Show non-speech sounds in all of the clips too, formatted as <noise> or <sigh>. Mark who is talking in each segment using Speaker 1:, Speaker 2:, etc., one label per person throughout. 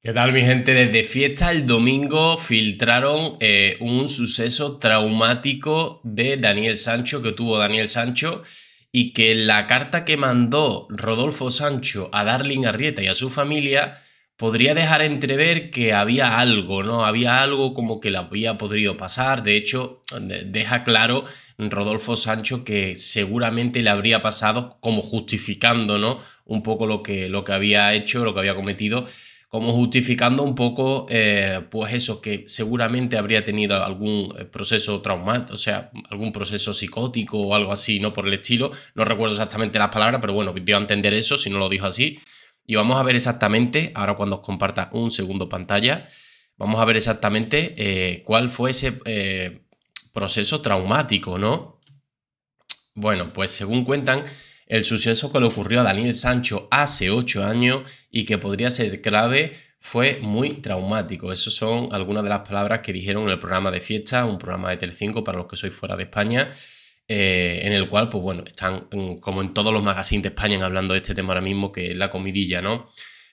Speaker 1: ¿Qué tal mi gente? Desde fiesta el domingo filtraron eh, un suceso traumático de Daniel Sancho, que tuvo Daniel Sancho, y que la carta que mandó Rodolfo Sancho a Darling Arrieta y a su familia podría dejar entrever que había algo, ¿no? Había algo como que le había podido pasar. De hecho, deja claro Rodolfo Sancho que seguramente le habría pasado como justificando, ¿no? Un poco lo que, lo que había hecho, lo que había cometido como justificando un poco, eh, pues eso, que seguramente habría tenido algún eh, proceso traumático, o sea, algún proceso psicótico o algo así, ¿no? Por el estilo. No recuerdo exactamente las palabras, pero bueno, dio a entender eso, si no lo dijo así. Y vamos a ver exactamente, ahora cuando os comparta un segundo pantalla, vamos a ver exactamente eh, cuál fue ese proceso traumático, ¿no? Bueno, pues según cuentan, el suceso que le ocurrió a Daniel Sancho hace ocho años y que podría ser clave fue muy traumático. Esas son algunas de las palabras que dijeron en el programa de fiesta, un programa de Telecinco para los que sois fuera de España, eh, en el cual, pues bueno, están como en todos los magazines de España hablando de este tema ahora mismo, que es la comidilla, ¿no?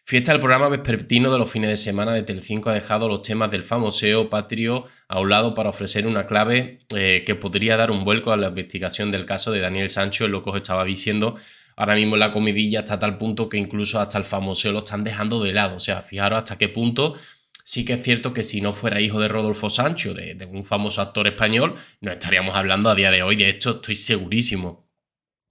Speaker 1: Fiesta del programa vespertino de los fines de semana de Telecinco ha dejado los temas del famoso patrio a un lado para ofrecer una clave eh, que podría dar un vuelco a la investigación del caso de Daniel Sancho, el lo que os estaba diciendo. Ahora mismo la comidilla está a tal punto que incluso hasta el famoso lo están dejando de lado. O sea, fijaros hasta qué punto sí que es cierto que si no fuera hijo de Rodolfo Sancho, de, de, un famoso actor español, no estaríamos hablando a día de hoy de esto, estoy segurísimo.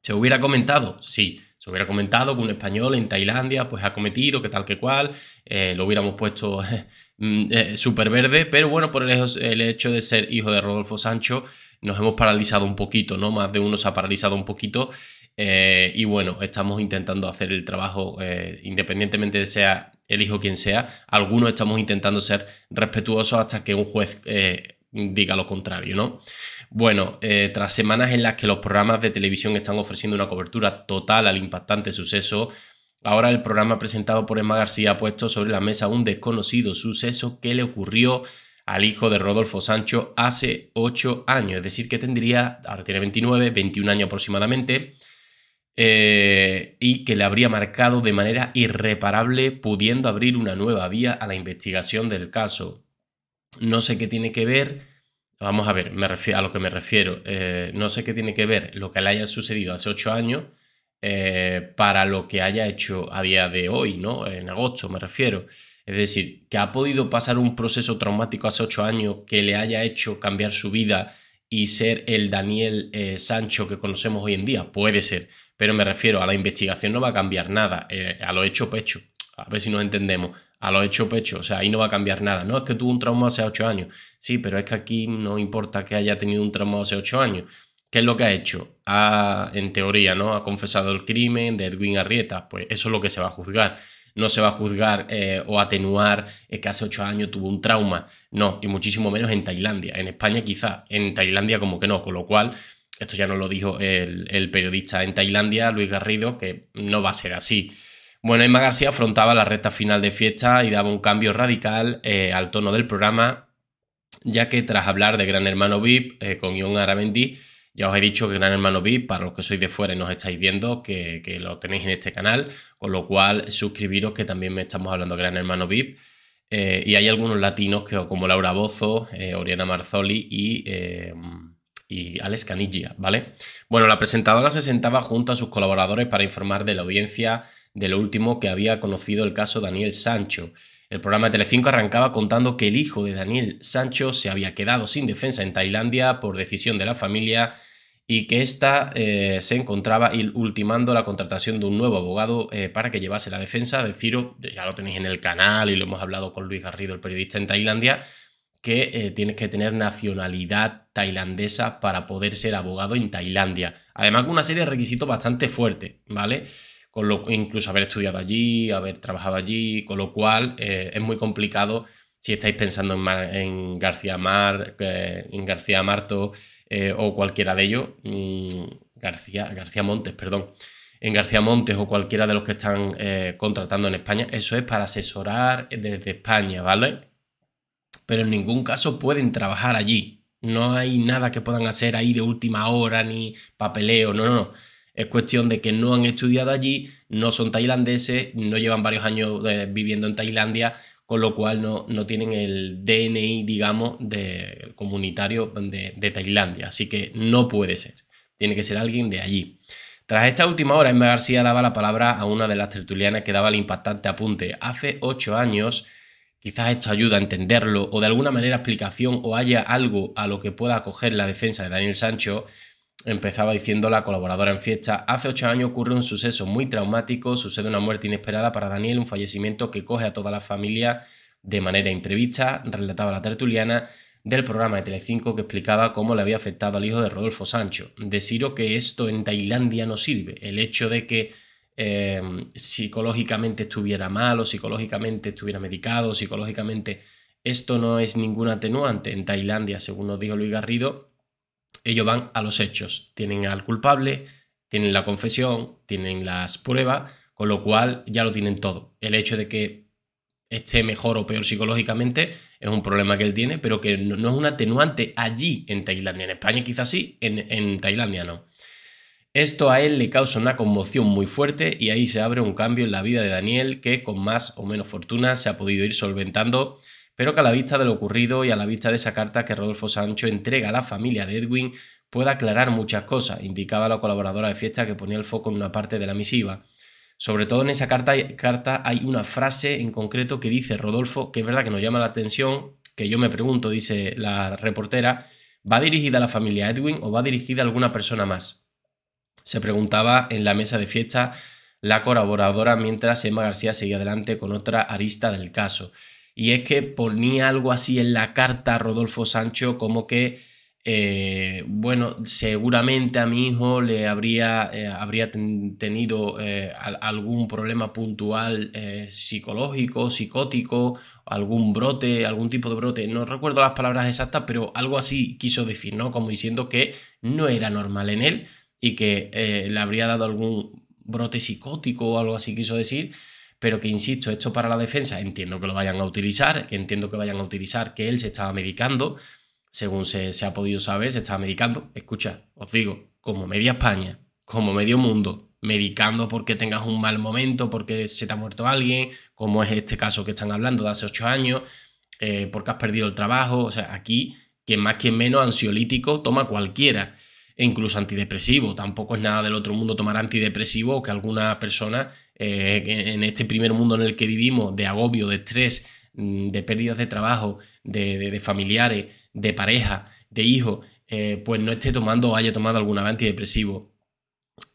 Speaker 1: ¿Se hubiera comentado? Sí. Se hubiera comentado que un español en Tailandia pues ha cometido que tal que cual, eh, lo hubiéramos puesto súper <laughs> mm, eh, verde, pero bueno, por el, hecho de ser hijo de Rodolfo Sancho nos hemos paralizado un poquito, ¿no? Más de uno se ha paralizado un poquito eh, y bueno, estamos intentando hacer el trabajo independientemente de sea el hijo quien sea, algunos estamos intentando ser respetuosos hasta que un juez diga lo contrario, ¿no? Bueno, eh, tras semanas en las que los programas de televisión están ofreciendo una cobertura total al impactante suceso, ahora el programa presentado por Emma García ha puesto sobre la mesa un desconocido suceso que le ocurrió al hijo de Rodolfo Sancho hace ocho años, es decir, que tendría, ahora tiene 29, 21 años aproximadamente, eh, y que le habría marcado de manera irreparable, pudiendo abrir una nueva vía a la investigación del caso no sé qué tiene que ver, vamos a ver, me refiero, a lo que me refiero, eh, no sé qué tiene que ver lo que le haya sucedido hace ocho años eh, para lo que haya hecho a día de hoy, ¿no? En agosto me refiero. Es decir, que ha podido pasar un proceso traumático hace ocho años que le haya hecho cambiar su vida y ser el Daniel eh, Sancho que conocemos hoy en día. Puede ser, pero me refiero a la investigación no va a cambiar nada, a lo hecho pecho. A ver si nos entendemos a lo hecho pecho, o sea, ahí no va a cambiar nada. No, es que tuvo un trauma hace ocho años. Sí, pero es que aquí no importa que haya tenido un trauma hace ocho años. ¿Qué es lo que ha hecho? en teoría, ¿no? Ha confesado el crimen de Edwin Arrieta. Pues eso es lo que se va a juzgar. No se va a juzgar eh, o atenuar ...es que hace ocho años tuvo un trauma. No, y muchísimo menos en Tailandia. En España quizá, en Tailandia como que no. Con lo cual, esto ya nos lo dijo el periodista en Tailandia, Luis Garrido, que no va a ser así. Bueno, Emma García afrontaba la recta final de fiesta y daba un cambio radical eh, al tono del programa, ya que tras hablar de Gran Hermano VIP eh, con Ion Aramendi, ya os he dicho que Gran Hermano VIP, para los que sois de fuera y nos estáis viendo, que, lo tenéis en este canal, con lo cual suscribiros que también me estamos hablando de Gran Hermano VIP. Eh, y hay algunos latinos que, como Laura Bozo, Oriana Marzoli y y Alex Caniglia, ¿vale? Bueno, la presentadora se sentaba junto a sus colaboradores para informar de la audiencia de lo último que había conocido el caso Daniel Sancho. El programa de Telecinco arrancaba contando que el hijo de Daniel Sancho se había quedado sin defensa en Tailandia por decisión de la familia y que ésta eh, se encontraba ultimando la contratación de un nuevo abogado eh, para que llevase la defensa de ya lo tenéis en el canal y lo hemos hablado con Luis Garrido, el periodista en Tailandia, que eh, tienes que tener nacionalidad tailandesa para poder ser abogado en Tailandia. Además, con una serie de requisitos bastante fuertes, ¿vale? con lo, incluso haber estudiado allí, haber trabajado allí, con lo cual eh, es muy complicado si estáis pensando en, García Mar, en García Marto eh, o cualquiera de ellos, mm, García, García Montes, perdón, en García Montes o cualquiera de los que están eh, contratando en España, eso es para asesorar desde España, ¿vale? Pero en ningún caso pueden trabajar allí. No hay nada que puedan hacer ahí de última hora, ni papeleo, no, no, no. Es cuestión de que no han estudiado allí, no son tailandeses, no llevan varios años eh, viviendo en Tailandia, con lo cual no, tienen el DNI, digamos, de, comunitario de, de Tailandia. Así que no puede ser. Tiene que ser alguien de allí. Tras esta última hora, Emma García daba la palabra a una de las tertulianas que daba el impactante apunte. Hace ocho años, quizás esto ayuda a entenderlo o de alguna manera explicación o haya algo a lo que pueda acoger la defensa de Daniel Sancho, Empezaba diciendo la colaboradora en fiesta, hace ocho años ocurre un suceso muy traumático, sucede una muerte inesperada para Daniel, un fallecimiento que coge a toda la familia de manera imprevista, relataba la tertuliana del programa de Telecinco que explicaba cómo le había afectado al hijo de Rodolfo Sancho. deciro que esto en Tailandia no sirve, el hecho de que em, psicológicamente estuviera mal o psicológicamente estuviera medicado, psicológicamente esto no es ningún atenuante. En Tailandia, según nos dijo Luis Garrido, ellos van a los hechos, tienen al culpable, tienen la confesión, tienen las pruebas, con lo cual ya lo tienen todo. El hecho de que esté mejor o peor psicológicamente es un problema que él tiene, pero que no, es un atenuante allí en Tailandia. En España quizás sí, en, en Tailandia no. Esto a él le causa una conmoción muy fuerte y ahí se abre un cambio en la vida de Daniel que con más o menos fortuna se ha podido ir solventando pero que a la vista de lo ocurrido y a la vista de esa carta que Rodolfo Sancho entrega a la familia de Edwin pueda aclarar muchas cosas, indicaba la colaboradora de fiesta que ponía el foco en una parte de la misiva. Sobre todo en esa carta, carta hay una frase en concreto que dice Rodolfo, que es verdad que nos llama la atención, que yo me pregunto, dice la reportera, ¿va dirigida a la familia Edwin o va dirigida a alguna persona más? Se preguntaba en la mesa de fiesta la colaboradora mientras Emma García seguía adelante con otra arista del caso y es que ponía algo así en la carta a Rodolfo Sancho como que, eh, bueno, seguramente a mi hijo le habría, eh, habría tenido eh, algún problema puntual psicológico, psicótico, algún brote, algún tipo de brote, no recuerdo las palabras exactas, pero algo así quiso decir, ¿no? Como diciendo que no era normal en él y que le habría dado algún brote psicótico o algo así quiso decir pero que insisto, esto para la defensa entiendo que lo vayan a utilizar, que entiendo que vayan a utilizar que él se estaba medicando, según se, ha podido saber, se estaba medicando. Escucha, os digo, como media España, como medio mundo, medicando porque tengas un mal momento, porque se te ha muerto alguien, como es este caso que están hablando de hace ocho años, eh, porque has perdido el trabajo, o sea, aquí, que más, que menos, ansiolítico, toma cualquiera. E incluso antidepresivo. Tampoco es nada del otro mundo tomar antidepresivo que alguna persona eh, en este primer mundo en el que vivimos, de agobio, de estrés, mm, de pérdidas de trabajo, de, familiares, de pareja, de hijos, eh, pues no esté tomando o haya tomado alguna antidepresivo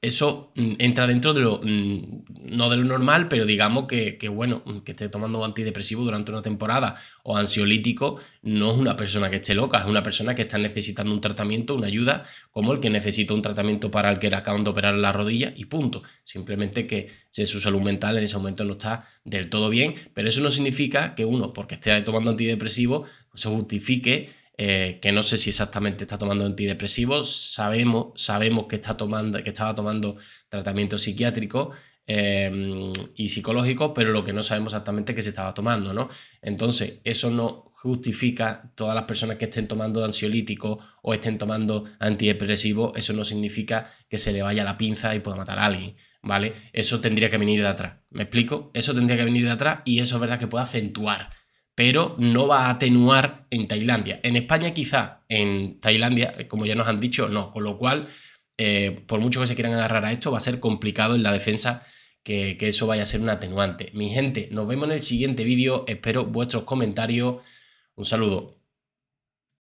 Speaker 1: eso mm, entra dentro de lo, mm, no de lo normal, pero digamos que, bueno, mm, que esté tomando antidepresivo durante una temporada o ansiolítico, no es una persona que esté loca, es una persona que está necesitando un tratamiento, una ayuda, como el que necesita un tratamiento para el que le acaban de operar la rodilla y punto. Simplemente que si su salud mental en ese momento no está del todo bien, pero eso no significa que uno, porque esté tomando antidepresivo, se justifique eh, que no sé si exactamente está tomando antidepresivos, sabemos, sabemos que, está tomando, que estaba tomando tratamiento psiquiátrico em, y psicológico, pero lo que no sabemos exactamente es que se estaba tomando, ¿no? Entonces, eso no justifica todas las personas que estén tomando ansiolíticos o estén tomando antidepresivos, eso no significa que se le vaya la pinza y pueda matar a alguien. ¿vale? Eso tendría que venir de atrás. ¿Me explico? Eso tendría que venir de atrás y eso es verdad que puede acentuar pero no va a atenuar en Tailandia. En España quizá, en Tailandia, eh, como ya nos han dicho, no, con lo cual, eh, por mucho que se quieran agarrar a esto, va a ser complicado en la defensa que, que eso vaya a ser un atenuante. Mi gente, nos vemos en el siguiente vídeo, espero vuestros comentarios, un saludo.